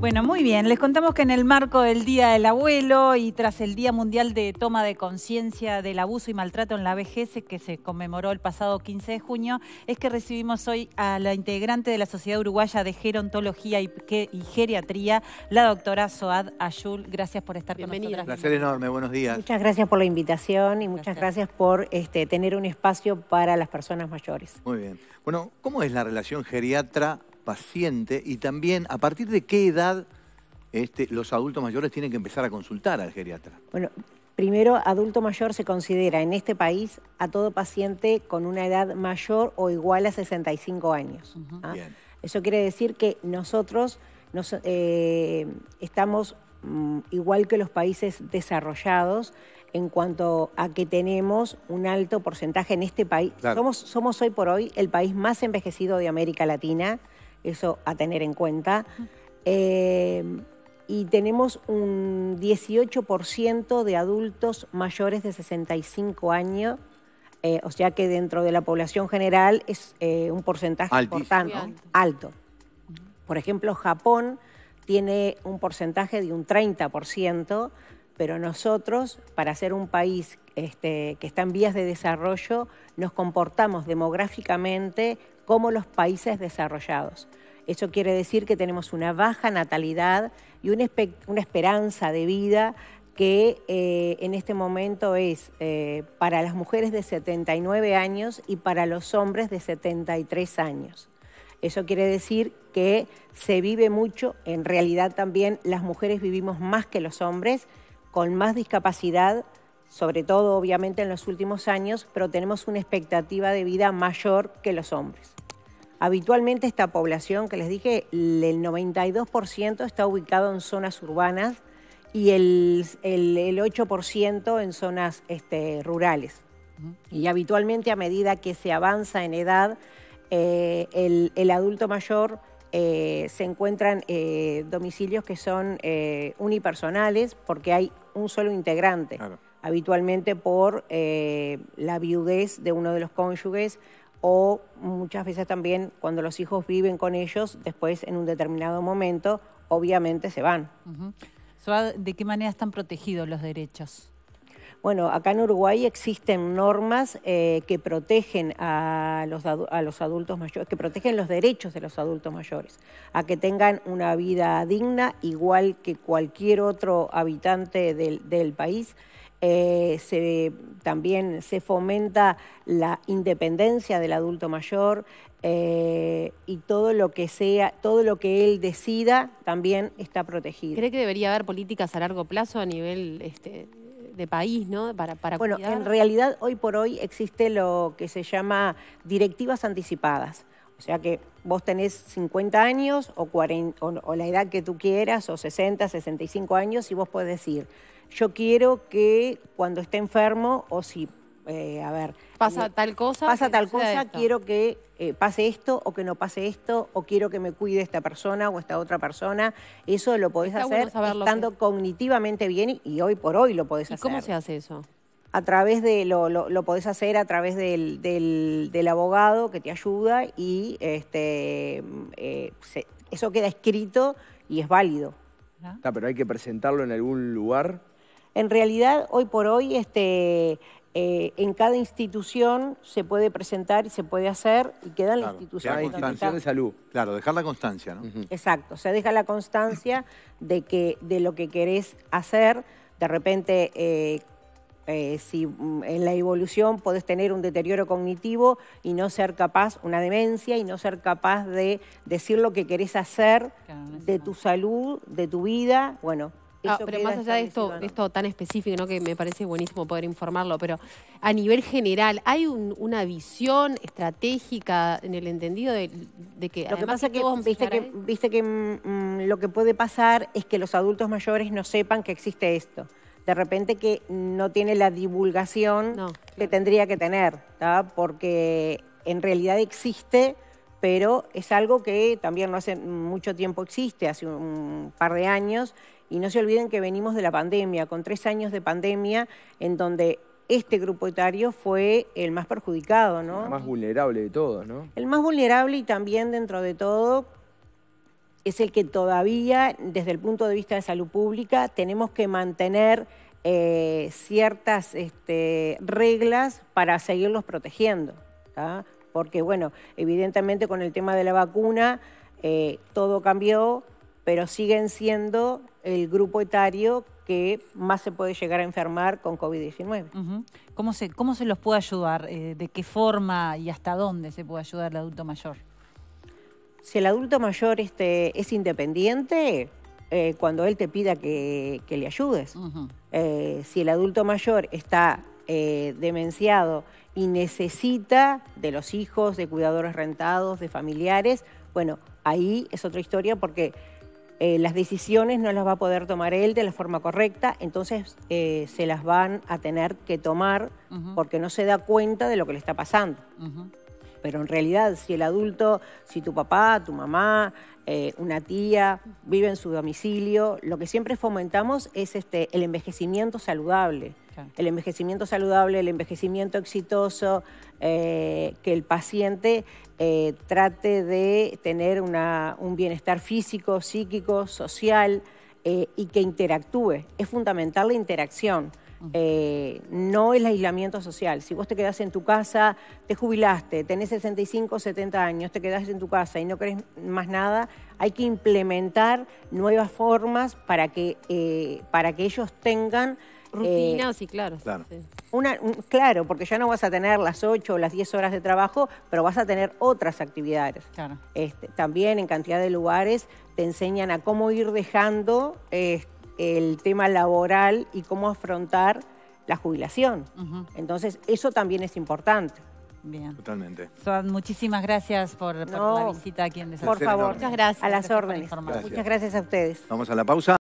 Bueno, muy bien. Les contamos que en el marco del Día del Abuelo y tras el Día Mundial de Toma de Conciencia del Abuso y Maltrato en la Vejez, que se conmemoró el pasado 15 de junio, es que recibimos hoy a la integrante de la Sociedad Uruguaya de Gerontología y, Geriatría, la doctora Soad Ayul. Gracias por estar con nosotros. Un placer enorme, buenos días. Muchas gracias por la invitación y muchas gracias, por este, tener un espacio para las personas mayores. Muy bien. Bueno, ¿cómo es la relación geriatra paciente y también a partir de qué edad este, los adultos mayores tienen que empezar a consultar al geriatra? Bueno, primero, adulto mayor se considera en este país a todo paciente con una edad mayor o igual a 65 años. ¿ah? Eso quiere decir que nosotros nos, eh, estamos mm, igual que los países desarrollados en cuanto a que tenemos un alto porcentaje en este país. Somos, somos hoy por hoy el país más envejecido de América Latina eso a tener en cuenta. Eh, y tenemos un 18% de adultos mayores de 65 años, eh, o sea que dentro de la población general es eh, un porcentaje importante, alto. alto. Por ejemplo, Japón tiene un porcentaje de un 30%, pero nosotros, para ser un país este, que está en vías de desarrollo, nos comportamos demográficamente como los países desarrollados. Eso quiere decir que tenemos una baja natalidad y una, esperanza de vida que eh, en este momento es eh, para las mujeres de 79 años y para los hombres de 73 años. Eso quiere decir que se vive mucho, en realidad también las mujeres vivimos más que los hombres, con más discapacidad, sobre todo obviamente en los últimos años, pero tenemos una expectativa de vida mayor que los hombres. Habitualmente esta población que les dije, el 92% está ubicado en zonas urbanas y el, 8% en zonas este, rurales. Y habitualmente a medida que se avanza en edad, eh, el, adulto mayor eh, se encuentran en eh, domicilios que son unipersonales porque hay un solo integrante, habitualmente por la viudez de uno de los cónyuges o muchas veces también cuando los hijos viven con ellos, después en un determinado momento, obviamente se van. ¿De qué manera están protegidos los derechos? Bueno, acá en Uruguay existen normas eh, que protegen a los, a los adultos mayores, que protegen los derechos de los adultos mayores, a que tengan una vida digna, igual que cualquier otro habitante del país. Eh, se, también se fomenta la independencia del adulto mayor eh, y todo lo que sea, todo lo que él decida también está protegido. ¿Cree que debería haber políticas a largo plazo a nivel este, de país, ¿no? Para, para bueno, en realidad hoy por hoy existe lo que se llama directivas anticipadas. O sea que vos tenés 50 años o, o, la edad que tú quieras, o 60, 65 años, y vos puedes decir, yo quiero que cuando esté enfermo o si, eh, a ver... Pasa tal cosa. Pasa tal cosa, quiero que eh, pase esto o que no pase esto, o quiero que me cuide esta persona o esta otra persona. Eso lo podés hacer estando cognitivamente bien y, hoy por hoy lo podés ¿Y cómo se hace eso? a través de, lo, lo, podés hacer a través del, abogado que te ayuda y este, eh, eso queda escrito y es válido. pero hay que presentarlo en algún lugar en realidad, hoy por hoy, este, eh, en cada institución se puede presentar y se puede hacer y queda en la institución. La institución de salud. Claro, dejar la constancia, ¿no? Exacto, se deja la constancia de, que, de lo que querés hacer. De repente, eh, eh, si mm, en la evolución podés tener un deterioro cognitivo y no ser capaz, una demencia, y no ser capaz de decir lo que querés hacer de tu salud, de tu vida, bueno, Ah, pero más allá de esto, esto tan específico, que me parece buenísimo poder informarlo, pero a nivel general, ¿hay una visión estratégica en el entendido de, que... Lo que pasa que, viste que, mm, lo que puede pasar es que los adultos mayores no sepan que existe esto. De repente que no tiene la divulgación que tendría que tener, porque en realidad existe pero es algo que también no hace mucho tiempo existe, hace un par de años, y no se olviden que venimos de la pandemia, con tres años de pandemia en donde este grupo etario fue el más perjudicado, ¿no? El más vulnerable de todos, ¿no? El más vulnerable y también dentro de todo es el que todavía, desde el punto de vista de salud pública, tenemos que mantener eh, ciertas este, reglas para seguirlos protegiendo. Porque, bueno, evidentemente con el tema de la vacuna eh, todo cambió, pero siguen siendo el grupo etario que más se puede llegar a enfermar con COVID-19. ¿Cómo, se, los puede ayudar? Eh, ¿De qué forma y hasta dónde se puede ayudar el adulto mayor? Si el adulto mayor este, es independiente, eh, cuando él te pida que, le ayudes. Eh, si el adulto mayor está demenciado y necesita de los hijos, de cuidadores rentados, de familiares, bueno, ahí es otra historia porque eh, las decisiones no las va a poder tomar él de la forma correcta, entonces eh, se las van a tener que tomar porque no se da cuenta de lo que le está pasando. Pero en realidad, si el adulto, si tu papá, tu mamá, eh, una tía vive en su domicilio, lo que siempre fomentamos es este, el envejecimiento saludable. El envejecimiento saludable, el envejecimiento exitoso, eh, que el paciente eh, trate de tener una, un bienestar físico, psíquico, social eh, y que interactúe. Es fundamental la interacción. no el aislamiento social. Si vos te quedás en tu casa, te jubilaste, tenés 65, 70 años, te quedás en tu casa y no querés más nada, hay que implementar nuevas formas para que, para que ellos tengan eh, Rutina, sí, claro. Claro. Una, claro, porque ya no vas a tener las 8 o las 10 horas de trabajo, pero vas a tener otras actividades. Claro. Este, también en cantidad de lugares te enseñan a cómo ir dejando el tema laboral y cómo afrontar la jubilación. Entonces, eso también es importante. Bien. Totalmente. muchísimas gracias por, por la visita aquí en Desarrollo. Por favor, gracias. A las órdenes. Muchas gracias a ustedes. Vamos a la pausa.